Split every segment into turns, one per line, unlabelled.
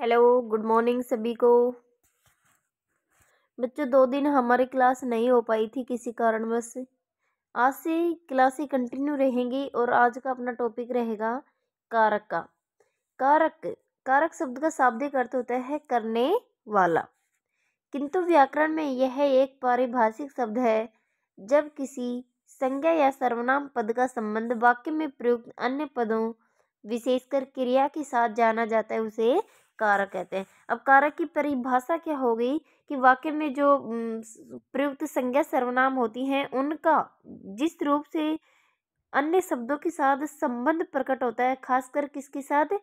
hello good morning सभी को बच्चों दो दिन हमारी क्लास नहीं हो पाई थी किसी कारण बस आज से क्लासें कंटिन्यू रहेंगी और आज का अपना टॉपिक रहेगा कारक का कारक कारक शब्द का शाब्दिक अर्थ होता है करने वाला किंतु व्याकरण में यह एक पारिभाषिक शब्द है जब किसी संज्ञा या सर्वनाम पद का संबंध वाक्य में प्रयुक्त अन्य पदों विशेषकर क्रिया के साथ जाना जाता है उसे कारक कहते हैं अब कारक की परिभाषा क्या हो गई कि वाक्य में जो प्रयुक्त संज्ञा सर्वनाम होती हैं उनका जिस रूप से अन्य शब्दों के साथ संबंध प्रकट होता है खासकर किसके साथ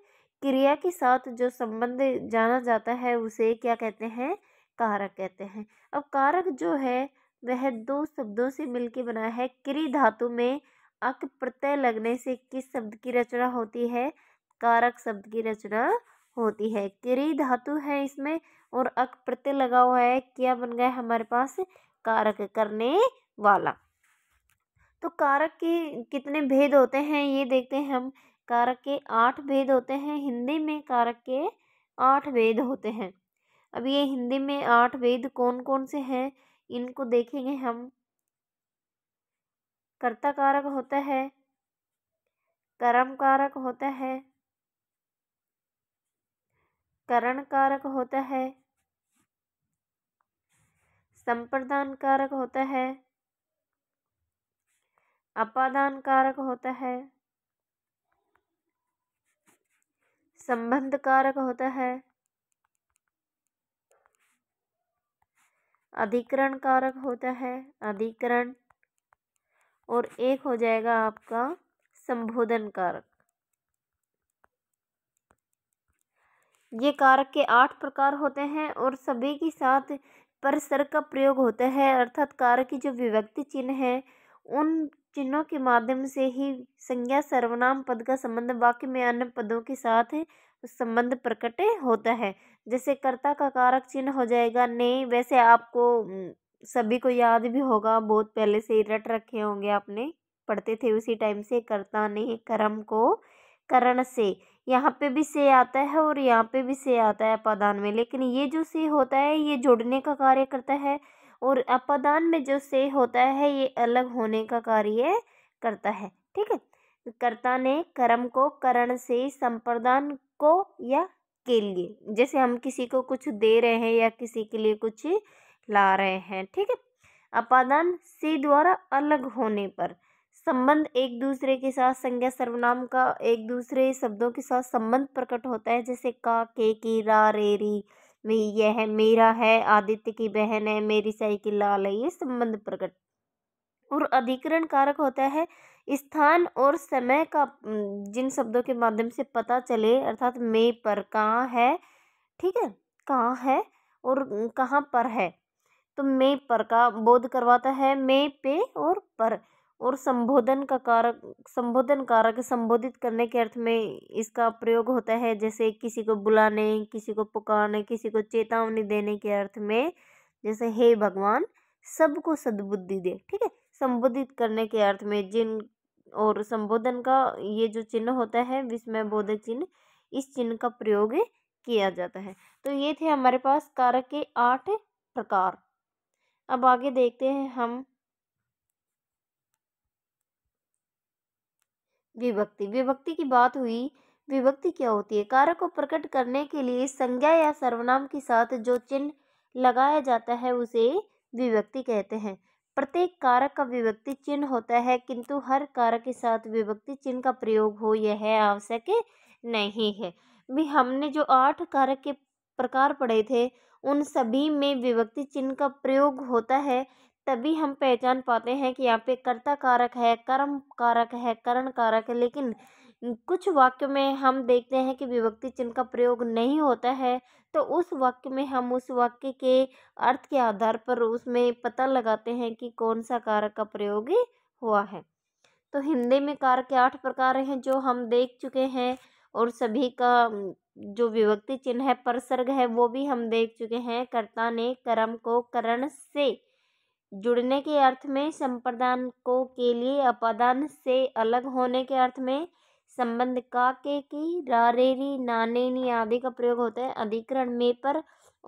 क्रिया के साथ जो संबंध जाना जाता है उसे क्या कहते हैं कारक कहते हैं अब कारक जो है वह दो शब्दों से मिलकर बना है क्री धातु में अक प्रत्यय लगने से किस शब्द की रचना होती है कारक शब्द की रचना होती है क्री धातु है इसमें और अक प्रत्यय लगा हुआ है क्या बन गया हमारे पास कारक करने वाला तो कारक के कितने भेद होते हैं ये देखते हैं हम कारक के आठ भेद होते हैं हिंदी में कारक के आठ भेद होते हैं अब ये हिंदी में आठ वेद कौन कौन से हैं इनको देखेंगे हम कर्ता कारक होता है कर्म कारक होता है करण कारक होता है संप्रदान कारक होता है अपादान कारक होता है संबंध कारक होता है अधिकरण कारक होता है अधिकरण और एक हो जाएगा आपका संबोधन कारक ये कारक के आठ प्रकार होते हैं और सभी के साथ परसर का प्रयोग होता है अर्थात कारक की जो विभक्ति चिन्ह है उन चिन्हों के माध्यम से ही संज्ञा सर्वनाम पद का संबंध वाक्य में अन्य पदों के साथ संबंध प्रकट होता है जैसे कर्ता का कारक चिन्ह हो जाएगा ने वैसे आपको सभी को याद भी होगा बहुत पहले से ही रट रखे होंगे आपने पढ़ते थे उसी टाइम से कर्ता ने कर्म को करण से यहाँ पे भी से आता है और यहाँ पे भी से आता है अपादान में लेकिन ये जो से होता है ये जुड़ने का कार्य करता है और अपादान में जो से होता है ये अलग होने का कार्य करता है ठीक है कर्ता ने कर्म को करण से संप्रदान को या के लिए जैसे हम किसी को कुछ दे रहे हैं या किसी के लिए कुछ ला रहे हैं ठीक है अपादान से द्वारा अलग होने पर संबंध एक दूसरे के साथ संज्ञा सर्वनाम का एक दूसरे शब्दों के साथ संबंध प्रकट होता है जैसे का के की रा रे री में यह है मेरा है आदित्य की बहन है मेरी की लाल है ये संबंध प्रकट और अधिकरण कारक होता है स्थान और समय का जिन शब्दों के माध्यम से पता चले अर्थात मे पर कहाँ है ठीक है कहाँ है और कहाँ पर है तो मे पर का बोध करवाता है मे पे और पर और संबोधन का कारक संबोधन कारक संबोधित करने के अर्थ में इसका प्रयोग होता है जैसे किसी को बुलाने किसी को पुकारने किसी को चेतावनी देने के अर्थ में जैसे हे भगवान सबको सद्बुद्धि दे ठीक है संबोधित करने के अर्थ में जिन और संबोधन का ये जो चिन्ह होता है विस्मय बोधक चिन्ह इस चिन्ह का प्रयोग किया जाता है तो ये थे हमारे पास कारक के आठ प्रकार अब आगे देखते हैं हम विभक्ति विभक्ति की बात हुई विभक्ति क्या होती है कार्य को प्रकट करने के लिए संज्ञा या सर्वनाम के साथ जो चिन्ह लगाया जाता है उसे विभक्ति कहते हैं प्रत्येक कारक का विभक्ति चिन्ह होता है किंतु हर कारक के साथ विभक्ति चिन्ह का प्रयोग हो यह आवश्यक नहीं है भी हमने जो आठ कारक के प्रकार पढ़े थे उन सभी में विभक्ति चिन्ह का प्रयोग होता है तभी हम पहचान पाते हैं कि यहाँ पे कर्ता कारक है कर्म कारक है करण कारक है लेकिन कुछ वाक्य में हम देखते हैं कि विभक्ति चिन्ह का प्रयोग नहीं होता है तो उस वाक्य में हम उस वाक्य के अर्थ के आधार पर उसमें पता लगाते हैं कि कौन सा कारक का प्रयोग हुआ है तो हिंदी में कारक के आठ प्रकार हैं जो हम देख चुके हैं और सभी का जो विभक्ति चिन्ह है परसर्ग है वो भी हम देख चुके हैं कर्ता ने कर्म को करण से जुड़ने के अर्थ में संप्रदान को के लिए अपादान से अलग होने के अर्थ में संबंध का के की रारेरी नानेनी आदि का प्रयोग होता है अधिकरण में पर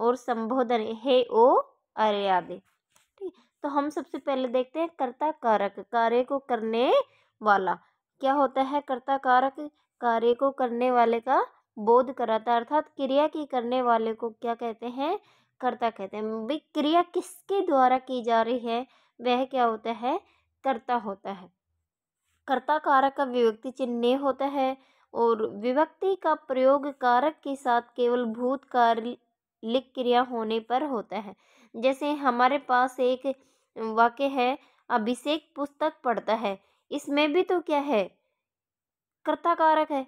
और संबोधन हे ओ अरे आदि ठीक तो हम सबसे पहले देखते हैं कर्ता कारक कार्य को करने वाला क्या होता है कर्ता कारक कार्य को करने वाले का बोध कराता अर्थात क्रिया की करने वाले को क्या कहते हैं कर्ता कहते हैं भाई क्रिया किसके द्वारा की जा रही है वह क्या होता है कर्ता होता है कर्ता कारक का विभक्ति चिन्ह होता है और विभक्ति का प्रयोग कारक के साथ केवल भूतकालिक क्रिया होने पर होता है जैसे हमारे पास एक वाक्य है अभिषेक पुस्तक पढ़ता है इसमें भी तो क्या है कर्ता कारक है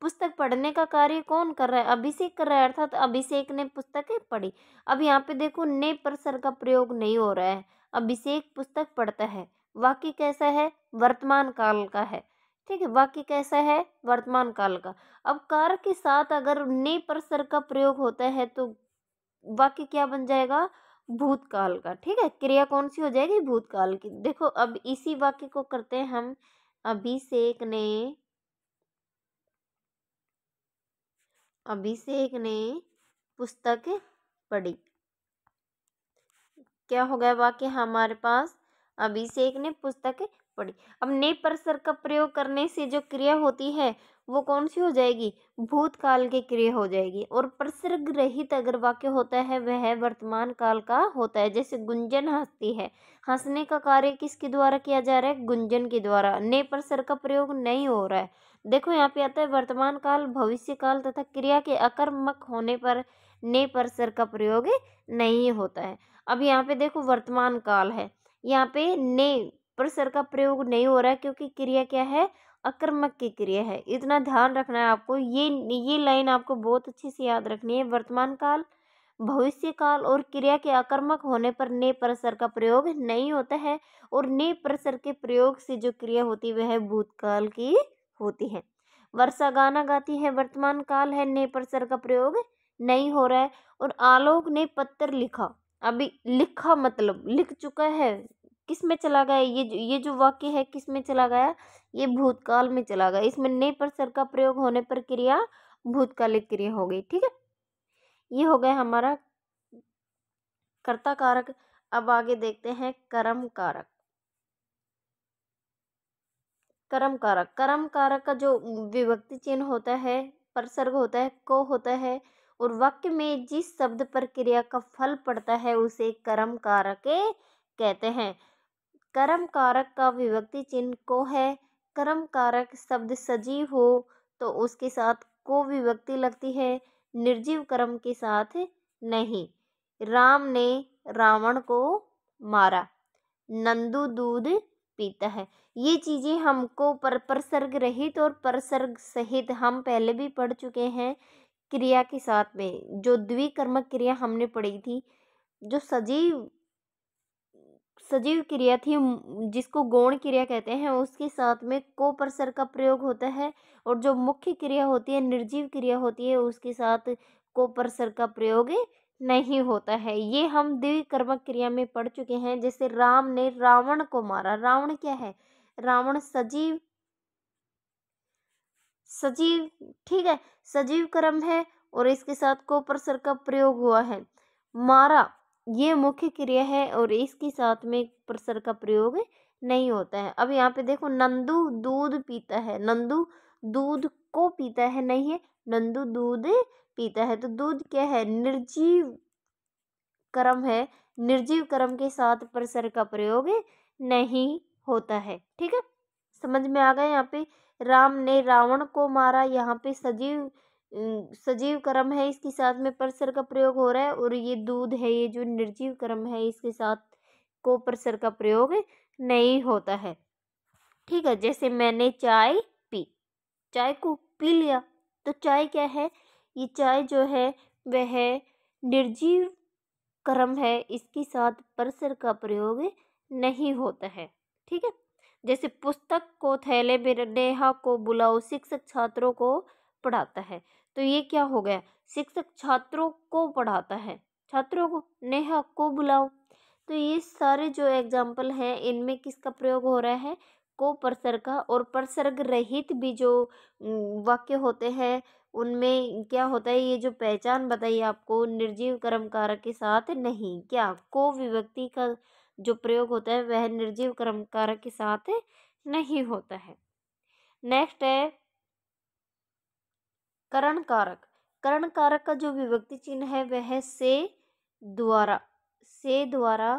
पुस्तक पढ़ने का कार्य कौन कर रहा है अभिषेक कर रहा है अर्थात अभिषेक ने पुस्तकें पढ़ी अब यहाँ पे देखो ने पर सर का प्रयोग नहीं हो रहा है अभिषेक पुस्तक पढ़ता है वाक्य कैसा है वर्तमान काल का है ठीक है वाक्य कैसा है वर्तमान काल का अब कार के साथ अगर ने पर सर का प्रयोग होता है तो वाक्य क्या बन जाएगा भूतकाल का ठीक है क्रिया कौन सी हो जाएगी भूतकाल की देखो अब इसी वाक्य को करते हैं हम अभिषेक ने अभिषेक ने पुस्तक पढ़ी क्या हो गया वाक्य हमारे पास अभिषेक ने पुस्तक पड़ी अब ने परसर का प्रयोग करने से जो क्रिया होती है वो कौन सी हो जाएगी भूतकाल की क्रिया हो जाएगी और प्रसर्ग रहित अगर वाक्य होता है वह वर्तमान काल का होता है जैसे गुंजन हंसती है हंसने का कार्य किसके द्वारा किया जा रहा है गुंजन के द्वारा ने प्रसर का प्रयोग नहीं हो रहा है देखो यहाँ पे आता है वर्तमान काल भविष्य काल तथा क्रिया के अकर्मक होने पर ने परसर का प्रयोग नहीं होता है अब यहाँ पे देखो वर्तमान काल है यहाँ पे ने सर का प्रयोग नहीं हो रहा है क्योंकि क्रिया क्या है आक्रमक की क्रिया है इतना ध्यान रखना है आपको ये ये लाइन आपको बहुत अच्छे से याद रखनी है वर्तमान काल भविष्य काल और क्रिया के आक्रमक होने पर ने परिसर का प्रयोग नहीं होता है और ने परिसर के प्रयोग से जो क्रिया होती है वह भूतकाल की होती है वर्षा गाना गाती है वर्तमान काल है ने परिसर का प्रयोग नहीं हो रहा है और आलोक ने पत्र लिखा अभी लिखा मतलब लिख चुका है किस में चला गया ये जो ये जो वाक्य है किस में चला गया ये भूतकाल में चला गया इसमें ने सर का प्रयोग होने पर क्रिया भूतकालिक क्रिया हो गई ठीक है ये हो गया हमारा कर्ता कारक अब आगे देखते हैं कर्म कारक कर्म कारक कर्म कारक का जो विभक्ति चिन्ह होता है परसर्ग होता है को होता है और वाक्य में जिस शब्द पर क्रिया का फल पड़ता है उसे कर्म कारक कहते हैं कर्म कारक का विभक्ति चिन्ह को है कर्म कारक शब्द सजीव हो तो उसके साथ को विभक्ति लगती है निर्जीव कर्म के साथ नहीं राम ने रावण को मारा नंदू दूध पीता है ये चीज़ें हमको पर परसर्ग रहित और परसर्ग सहित हम पहले भी पढ़ चुके हैं क्रिया के साथ में जो द्विकर्मक क्रिया हमने पढ़ी थी जो सजीव सजीव क्रिया थी जिसको गौण क्रिया कहते हैं उसके साथ में को का प्रयोग होता है और जो मुख्य क्रिया होती है निर्जीव क्रिया होती है उसके साथ को का प्रयोग नहीं होता है ये हम द्विकर्मक क्रिया में पढ़ चुके हैं जैसे राम ने रावण को मारा रावण क्या है रावण सजीव सजीव ठीक है सजीव कर्म है और इसके साथ कोपरसर का प्रयोग हुआ है मारा ये मुख्य क्रिया है और इसके साथ में प्रसर का प्रयोग नहीं होता है अब यहाँ पे देखो नंदू दूध पीता है नंदू दूध को पीता है नहीं है नंदू दूध पीता है तो दूध क्या है निर्जीव कर्म है निर्जीव कर्म के साथ प्रसर का प्रयोग नहीं होता है ठीक है समझ में आ गया यहाँ पे राम ने रावण को मारा यहाँ पे सजीव सजीव कर्म है इसके साथ में परसर का प्रयोग हो रहा है और ये दूध है ये जो निर्जीव कर्म है इसके साथ को परसर का प्रयोग नहीं होता है ठीक है जैसे मैंने चाय पी चाय को पी लिया तो चाय क्या है ये चाय जो है वह निर्जीव कर्म है इसके साथ परसर का प्रयोग नहीं होता है ठीक है जैसे पुस्तक को थैले में नेहा को बुलाओ शिक्षक छात्रों को पढ़ाता है तो ये क्या हो गया शिक्षक छात्रों को पढ़ाता है छात्रों को नेहा को बुलाओ तो ये सारे जो एग्जाम्पल हैं इनमें किसका प्रयोग हो रहा है को परसर्ग और परसर्ग रहित भी जो वाक्य होते हैं उनमें क्या होता है ये जो पहचान बताइए आपको निर्जीव कर्म कारक के साथ नहीं क्या को विभक्ति का जो प्रयोग होता है वह निर्जीव कर्म कारक के साथ नहीं होता है नेक्स्ट है करण कारक करण कारक का जो विभक्ति चिन्ह है वह है से द्वारा से द्वारा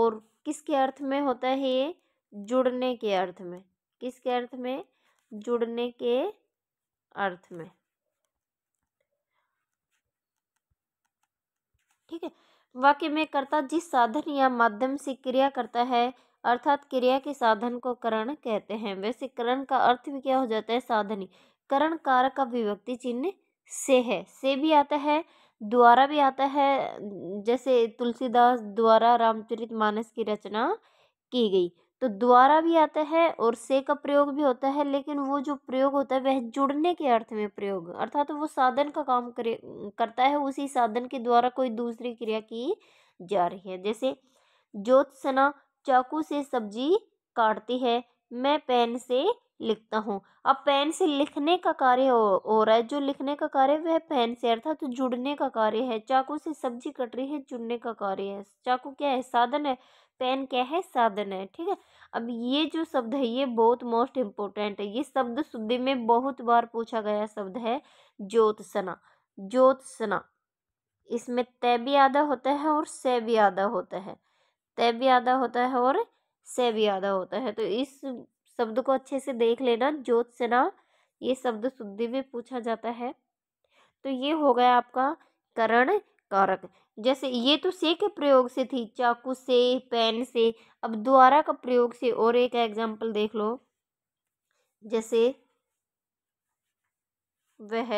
और किसके अर्थ में होता है ये जुड़ने के अर्थ में किसके अर्थ में जुड़ने के अर्थ में ठीक है वाक्य में कर्ता जिस साधन या माध्यम से क्रिया करता है अर्थात क्रिया के साधन को करण कहते हैं वैसे करण का अर्थ भी क्या हो जाता है साधनी करण कारक का विभक्ति चिन्ह से है से भी आता है द्वारा भी आता है जैसे तुलसीदास द्वारा रामचरित मानस की रचना की गई तो द्वारा भी आता है और से का प्रयोग भी होता है लेकिन वो जो प्रयोग होता है वह जुड़ने के अर्थ में प्रयोग अर्थात तो वो साधन का काम करे करता है उसी साधन के द्वारा कोई दूसरी क्रिया की जा रही है जैसे ज्योत्सना चाकू से सब्जी काटती है मैं पेन से लिखता हूँ अब पेन से लिखने का कार्य हो, हो रहा है जो लिखने का कार्य वह पेन से अर्थात तो जुड़ने का कार्य है चाकू से सब्जी कट रही है जुड़ने का कार्य है चाकू क्या है साधन है पेन क्या है साधन है ठीक है अब ये जो शब्द है ये बहुत मोस्ट इम्पोर्टेंट है ये शब्द शुद्धि में बहुत बार पूछा गया शब्द है ज्योत्सना ज्योत्सना इसमें तय भी आधा होता है और से भी आधा होता है तय भी आधा होता है और से भी आधा होता है तो इस शब्द को अच्छे से देख लेना ज्योत्सना ये शब्द शुद्धि में पूछा जाता है तो ये हो गया आपका करण कारक जैसे ये तो से के प्रयोग से थी चाकू से पेन से अब द्वारा का प्रयोग से और एक एग्जाम्पल देख लो जैसे वह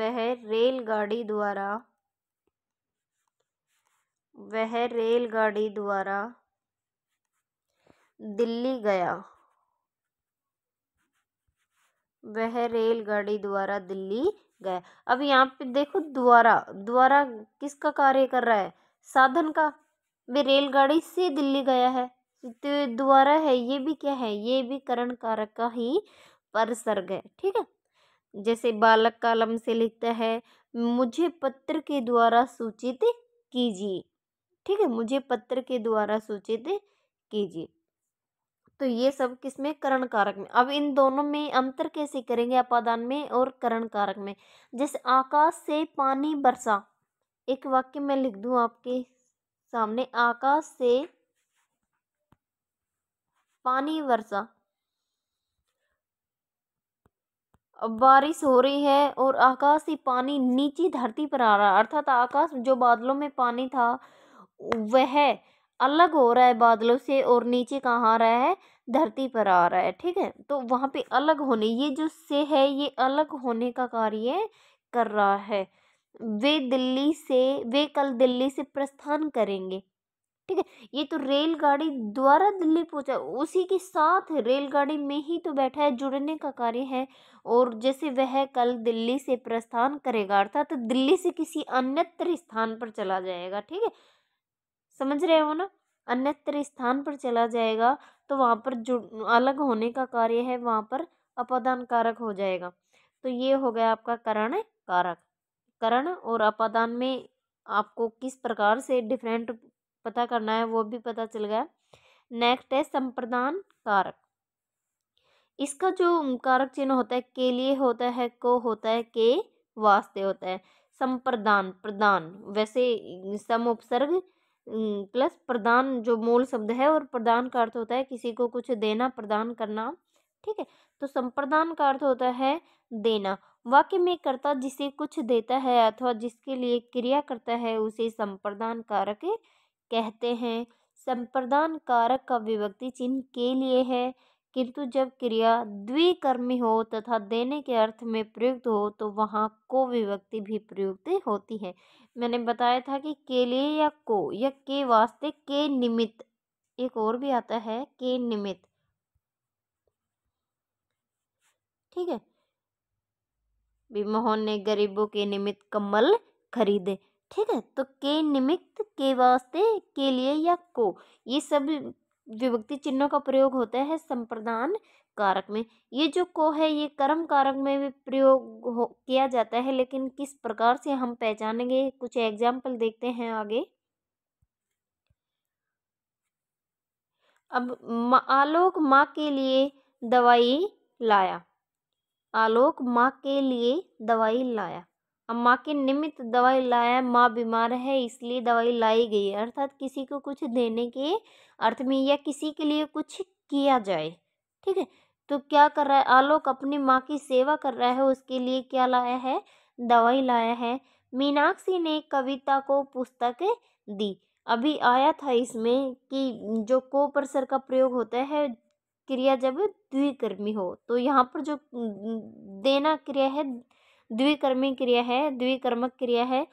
वह रेलगाड़ी द्वारा वह रेलगाड़ी द्वारा दिल्ली गया वह रेलगाड़ी द्वारा दिल्ली गए अब यहाँ पे देखो द्वारा द्वारा किसका कार्य कर रहा है साधन का वे रेलगाड़ी से दिल्ली गया है तो द्वारा है ये भी क्या है ये भी करण कारक का ही परसर्ग है ठीक है जैसे बालक कालम से लिखता है मुझे पत्र के द्वारा सूचित कीजिए ठीक है मुझे पत्र के द्वारा सूचित कीजिए तो ये सब किस में करण कारक में अब इन दोनों में अंतर कैसे करेंगे अपादान में और करण कारक में जैसे आकाश से पानी बरसा एक वाक्य मैं लिख दूं आपके सामने आकाश से पानी बरसा अब बारिश हो रही है और आकाश से पानी नीचे धरती पर आ रहा अर्थात आकाश जो बादलों में पानी था वह अलग हो रहा है बादलों से और नीचे कहाँ आ रहा है धरती पर आ रहा है ठीक है तो वहाँ पे अलग होने ये जो से है ये अलग होने का कार्य कर रहा है वे दिल्ली से वे कल दिल्ली से प्रस्थान करेंगे ठीक है ये तो रेलगाड़ी द्वारा दिल्ली पहुँचा उसी के साथ रेलगाड़ी में ही तो बैठा है जुड़ने का कार्य है और जैसे वह कल दिल्ली से प्रस्थान करेगा अर्थात तो दिल्ली से किसी अन्यत्र स्थान पर चला जाएगा ठीक है समझ रहे हो ना अन्यत्र स्थान पर चला जाएगा तो वहाँ पर जुड़ अलग होने का कार्य है वहाँ पर अपादान कारक हो जाएगा तो ये हो गया आपका करण कारक करण और अपादान में आपको किस प्रकार से डिफरेंट पता करना है वो भी पता चल गया नेक्स्ट है संप्रदान कारक इसका जो कारक चिन्ह होता है के लिए होता है को होता है के वास्ते होता है संप्रदान प्रदान वैसे सम उपसर्ग प्लस प्रदान जो मूल शब्द है और प्रदान का अर्थ होता है किसी को कुछ देना प्रदान करना ठीक है तो संप्रदान का अर्थ होता है देना वाक्य में कर्ता जिसे कुछ देता है अथवा जिसके लिए क्रिया करता है उसे संप्रदान कारक कहते हैं संप्रदान कारक का विभक्ति चिन्ह के लिए है किंतु जब क्रिया द्विकर्मी हो तथा देने के अर्थ में प्रयुक्त हो तो वहाँ को विभक्ति भी प्रयुक्त होती है मैंने बताया था कि के लिए या को या के वास्ते के निमित एक और भी आता है के निमित ठीक है भी मोहन ने गरीबों के निमित्त कम्बल खरीदे ठीक है तो के निमित्त के वास्ते के लिए या को ये सब विभक्ति चिन्हों का प्रयोग होता है संप्रदान कारक में ये जो को है ये कर्म कारक में भी प्रयोग हो किया जाता है लेकिन किस प्रकार से हम पहचानेंगे कुछ एग्जाम्पल देखते हैं आगे अब आलोक माँ के लिए दवाई लाया आलोक माँ के लिए दवाई लाया अब माँ के निमित्त दवाई लाया माँ बीमार है इसलिए दवाई लाई गई अर्थात किसी को कुछ देने के अर्थ में या किसी के लिए कुछ किया जाए ठीक है तो क्या कर रहा है आलोक अपनी माँ की सेवा कर रहा है उसके लिए क्या लाया है दवाई लाया है मीनाक्षी ने कविता को पुस्तक दी अभी आया था इसमें कि जो को सर का प्रयोग होता है क्रिया जब द्विकर्मी हो तो यहाँ पर जो देना क्रिया है द्विकर्मी क्रिया है द्विकर्मक क्रिया है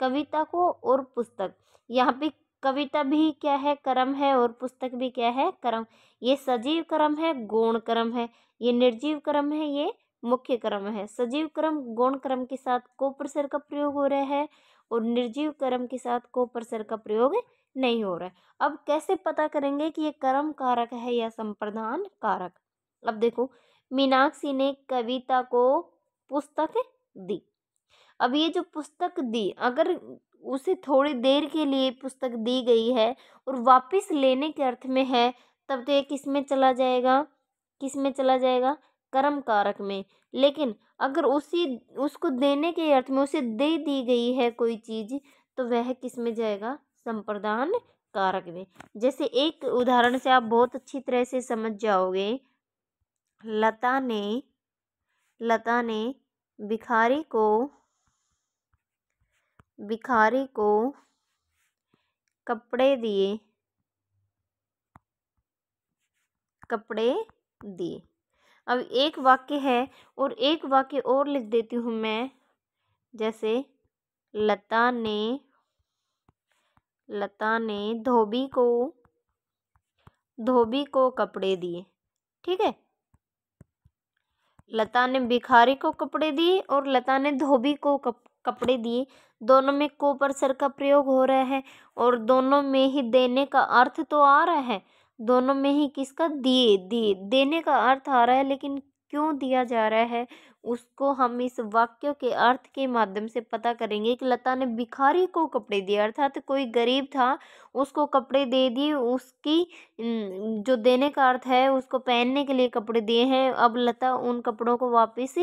कविता को और पुस्तक यहाँ पे कविता भी क्या है कर्म है और पुस्तक भी क्या है कर्म ये सजीव कर्म है गौण कर्म है ये निर्जीव कर्म है ये मुख्य कर्म है सजीव कर्म गौण कर्म के साथ कोपरसर का प्रयोग हो रहा है और निर्जीव कर्म के साथ कोपरसर का प्रयोग नहीं हो रहा है अब कैसे पता करेंगे कि ये कर्म कारक है या संप्रदान कारक अब देखो मीनाक्षी ने कविता को पुस्तक दी अब ये जो पुस्तक दी अगर उसे थोड़ी देर के लिए पुस्तक दी गई है और वापस लेने के अर्थ में है तब तो ये किस में चला जाएगा किस में चला जाएगा कर्म कारक में लेकिन अगर उसी उसको देने के अर्थ में उसे दे दी गई है कोई चीज़ तो वह किस में जाएगा संप्रदान कारक में जैसे एक उदाहरण से आप बहुत अच्छी तरह से समझ जाओगे लता ने लता ने भिखारी को भिखारी को कपड़े दिए कपड़े दिए अब एक वाक्य है और एक वाक्य और लिख देती हूँ मैं जैसे लता ने लता ने धोबी को धोबी को कपड़े दिए ठीक है लता ने भिखारी को कपड़े दिए और लता ने धोबी को कप कपड़े दिए दोनों में कोपर सर का प्रयोग हो रहा है और दोनों में ही देने का अर्थ तो आ रहा है दोनों में ही किसका दिए दिए देने का अर्थ आ रहा है लेकिन क्यों दिया जा रहा है उसको हम इस वाक्य के अर्थ के माध्यम से पता करेंगे कि लता ने भिखारी को कपड़े दिए अर्थात तो कोई गरीब था उसको कपड़े दे दिए उसकी जो देने का अर्थ है उसको पहनने के लिए कपड़े दिए हैं अब लता उन कपड़ों को वापस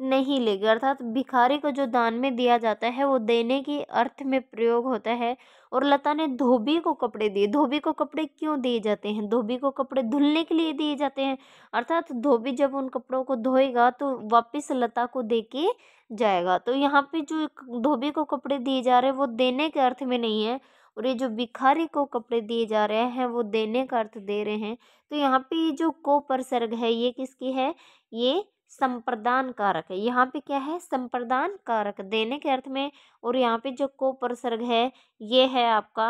नहीं लेगा अर्थात भिखारी को जो दान में दिया जाता है वो देने के अर्थ में प्रयोग होता है और लता ने धोबी को कपड़े दिए धोबी को कपड़े क्यों दिए जाते हैं धोबी को कपड़े धुलने के लिए दिए जाते हैं अर्थात धोबी जब उन कपड़ों को धोएगा तो वापस लता को दे के जाएगा तो यहाँ पे जो धोबी को कपड़े दिए जा रहे हैं वो देने के अर्थ में नहीं है और ये जो भिखारी को कपड़े दिए जा रहे हैं वो देने का अर्थ दे रहे हैं तो यहाँ पे ये जो को परसर्ग है ये किसकी है ये संप्रदान कारक है यहाँ पे क्या है संप्रदान कारक देने के अर्थ में और यहाँ पे जो को है ये है आपका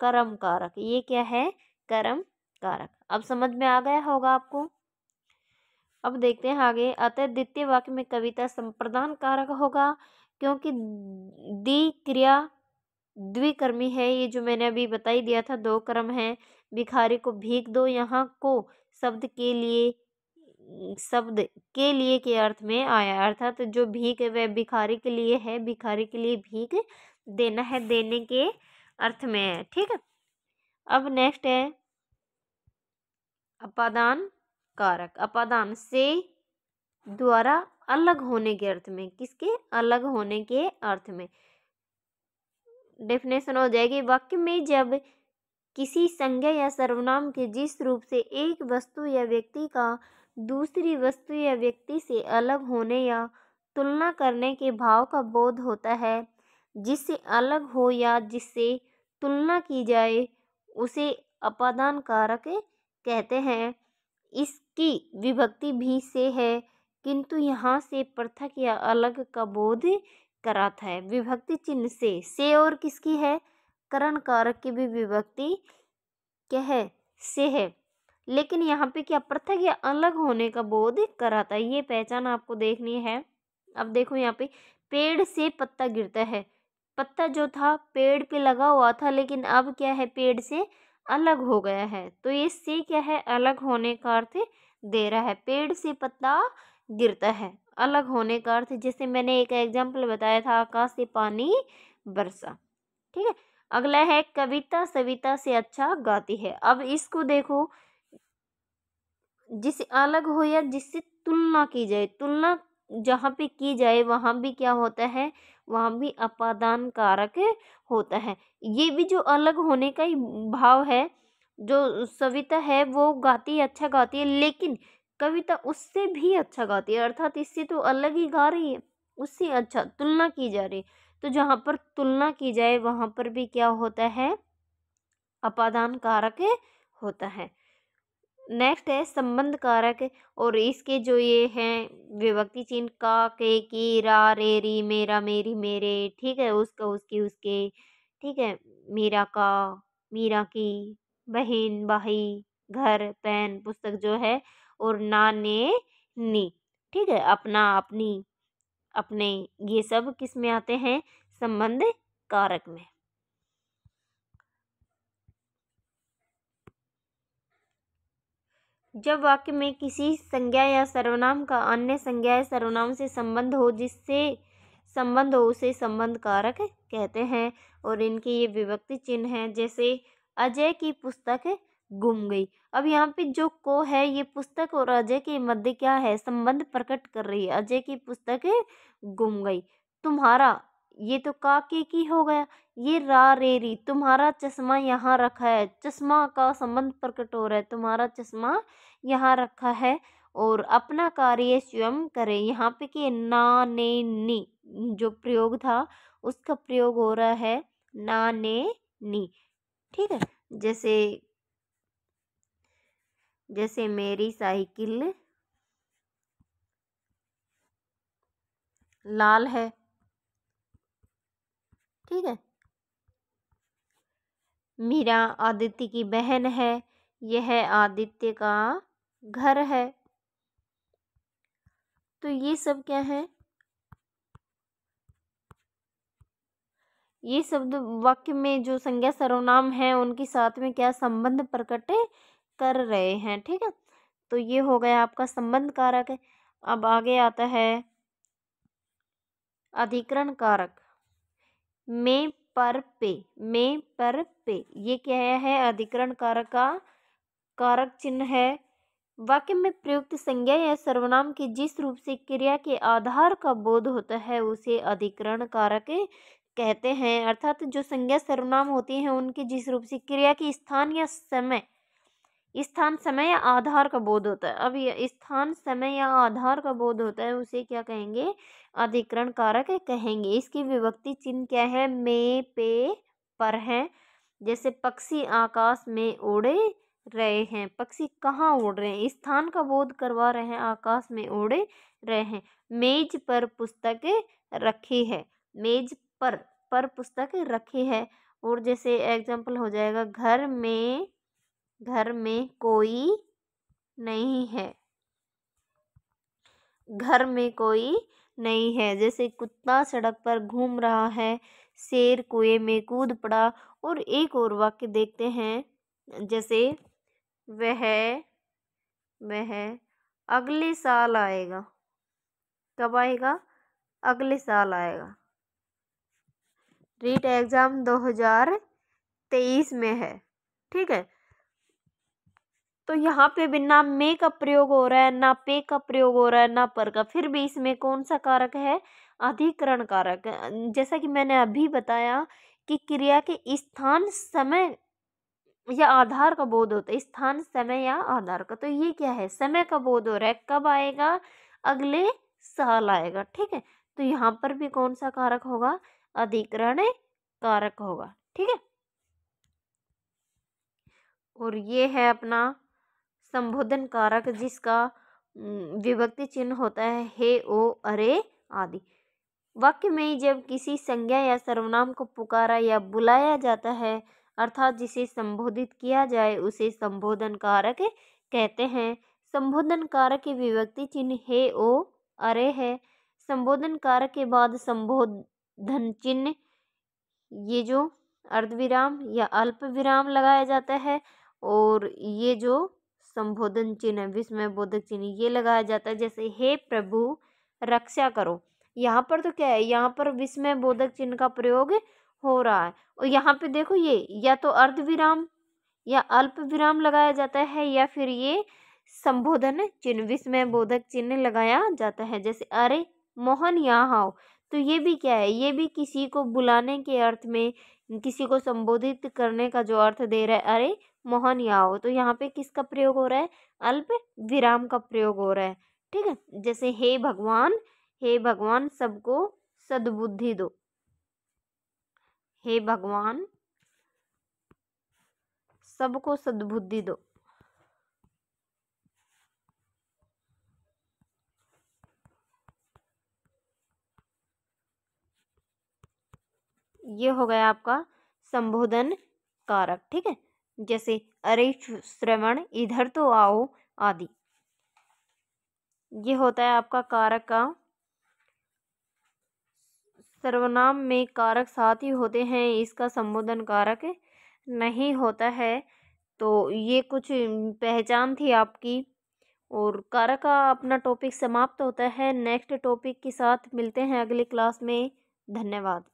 कर्म कारक ये क्या है कर्म कारक अब समझ में आ गया होगा आपको अब देखते हैं आगे अतः द्वितीय वाक्य में कविता संप्रदान कारक होगा क्योंकि दी क्रिया द्विकर्मी है ये जो मैंने अभी बता ही दिया था दो कर्म है भिखारी को भीख दो यहाँ को शब्द के लिए शब्द के लिए के अर्थ में आया अर्थात तो जो भीख है वह भिखारी के लिए है भिखारी के लिए भीख देना है देने के अर्थ में है ठीक है अब नेक्स्ट है अपादान कारक अपादान से द्वारा अलग होने के अर्थ में किसके अलग होने के अर्थ में डेफिनेशन हो जाएगी वाक्य में जब किसी संज्ञा या सर्वनाम के जिस रूप से एक वस्तु या व्यक्ति का दूसरी वस्तु या व्यक्ति से अलग होने या तुलना करने के भाव का बोध होता है जिससे अलग हो या जिससे तुलना की जाए उसे अपादान कारक कहते हैं इसकी विभक्ति भी से है किंतु यहाँ से पृथक या अलग का बोध कराता है विभक्ति चिन्ह से से और किसकी है करण कारक की भी विभक्ति क्या है से है लेकिन यहाँ पे क्या पृथक या अलग होने का बोध कराता है ये पहचान आपको देखनी है अब देखो यहाँ पे पेड़ से पत्ता गिरता है पत्ता जो था पेड़ पे लगा हुआ था लेकिन अब क्या है पेड़ से अलग हो गया है तो ये से क्या है अलग होने का अर्थ दे रहा है पेड़ से पत्ता गिरता है अलग होने का अर्थ जैसे मैंने एक एग्जाम्पल बताया था आकाश से पानी बरसा ठीक है अगला है कविता सविता से अच्छा गाती है अब इसको देखो जिससे अलग हो या जिससे तुलना की जाए तुलना जहाँ पे की जाए वहाँ भी क्या होता है वहाँ भी अपादान कारक होता है ये भी जो अलग होने का ही भाव है जो सविता है वो गाती है अच्छा गाती है लेकिन कविता उससे भी अच्छा गाती है अर्थात इससे तो अलग ही गा रही है उससे अच्छा तुलना की जा रही है तो जहाँ पर तुलना की जाए वहाँ पर भी क्या होता है अपादान कारक होता है नेक्स्ट है संबंध कारक और इसके जो ये हैं विभक्ति चिन्ह का के की रा रे री मेरा मेरी मेरे ठीक है उसका उसकी उसके ठीक है मेरा का मीरा की बहन भाई घर पेन पुस्तक जो है और ने नी ठीक है अपना अपनी अपने ये सब किस में आते हैं संबंध कारक में जब वाक्य में किसी संज्ञा या सर्वनाम का अन्य संज्ञा या सर्वनाम से संबंध हो जिससे संबंध हो उसे संबंध कारक कहते हैं और इनके ये विभक्ति चिन्ह हैं जैसे अजय की पुस्तक गुम गई अब यहाँ पे जो को है ये पुस्तक और अजय के मध्य क्या है संबंध प्रकट कर रही है अजय की पुस्तक गुम गई तुम्हारा ये तो काके की हो गया ये रा रेरी तुम्हारा चश्मा यहाँ रखा है चश्मा का संबंध प्रकट हो रहा है तुम्हारा चश्मा यहाँ रखा है और अपना कार्य स्वयं करे यहाँ पे कि ना ने नी जो प्रयोग था उसका प्रयोग हो रहा है ना ने नी ठीक है जैसे जैसे मेरी साइकिल लाल है ठीक है मीरा आदित्य की बहन है यह आदित्य का घर है तो ये सब क्या है ये शब्द वाक्य में जो संज्ञा सर्वनाम है उनके साथ में क्या संबंध प्रकट कर रहे हैं ठीक है तो ये हो गया आपका संबंध कारक अब आगे आता है अधिकरण कारक में पर पे में पर पे ये क्या है अधिकरण कारक का कारक चिन्ह है वाक्य में प्रयुक्त संज्ञा या सर्वनाम की जिस रूप से क्रिया के आधार का बोध होता है उसे अधिकरण कारक कहते हैं अर्थात जो संज्ञा सर्वनाम होती हैं उनके जिस रूप से क्रिया के स्थान या समय स्थान समय या आधार का बोध होता है अब ये स्थान समय या आधार का बोध होता है उसे क्या कहेंगे अधिकरण कारक कहेंगे इसकी विभक्ति चिन्ह क्या है मे पे पर है जैसे पक्षी आकाश में उड़े रहे हैं पक्षी कहाँ उड़ रहे हैं स्थान का बोध करवा रहे हैं आकाश में उड़े रहे हैं मेज पर पुस्तक रखी है मेज पर पर पुस्तक रखी है और जैसे एग्जाम्पल हो जाएगा घर में घर में कोई नहीं है घर में कोई नहीं है जैसे कुत्ता सड़क पर घूम रहा है शेर कुएं में कूद पड़ा और एक और वाक्य देखते हैं जैसे वह वह अगले साल आएगा कब आएगा अगले साल आएगा रीट एग्ज़ाम 2023 में है ठीक है तो यहाँ पे भी ना मे का प्रयोग हो रहा है ना पे का प्रयोग हो रहा है ना पर का फिर भी इसमें कौन सा कारक है अधिकरण कारक जैसा कि मैंने अभी बताया कि क्रिया के स्थान समय या आधार का बोध होता है स्थान समय या आधार का तो ये क्या है समय का बोध हो रहा है कब आएगा अगले साल आएगा ठीक है तो यहाँ पर भी कौन सा कारक होगा अधिकरण कारक होगा ठीक है और ये है अपना संबोधन कारक जिसका विभक्ति चिन्ह होता है हे ओ अरे आदि वाक्य में जब किसी संज्ञा या सर्वनाम को पुकारा या बुलाया जाता है अर्थात जिसे संबोधित किया जाए उसे संबोधन कारक कहते हैं संबोधन कारक की विभक्ति चिन्ह हे ओ अरे है संबोधन कारक के बाद संबोधन चिन्ह ये जो अर्धविराम या अल्प विराम लगाया जाता है और ये जो संबोधन चिन्ह विस्मय बोधक चिन्ह ये लगाया जाता है जैसे हे प्रभु रक्षा करो यहाँ पर तो क्या है यहाँ पर विस्मय बोधक चिन्ह का प्रयोग हो रहा है और यहाँ पे देखो ये या तो अर्ध विराम या अल्प विराम लगाया जाता है या फिर ये संबोधन चिन्ह विस्मय बोधक चिन्ह लगाया जाता है जैसे अरे मोहन यहाँ आओ तो ये भी क्या है ये भी किसी को बुलाने के अर्थ में किसी को संबोधित करने का जो अर्थ दे रहा है अरे मोहन याओ तो यहाँ पे किसका प्रयोग हो रहा है अल्प विराम का प्रयोग हो रहा है ठीक है जैसे हे भगवान हे भगवान सबको सद्बुद्धि दो हे भगवान सबको सद्बुद्धि दो ये हो गया आपका संबोधन कारक ठीक है जैसे अरे श्रवण इधर तो आओ आदि ये होता है आपका कारक का सर्वनाम में कारक साथ ही होते हैं इसका संबोधन कारक नहीं होता है तो ये कुछ पहचान थी आपकी और कारक का अपना टॉपिक समाप्त होता है नेक्स्ट टॉपिक के साथ मिलते हैं अगली क्लास में धन्यवाद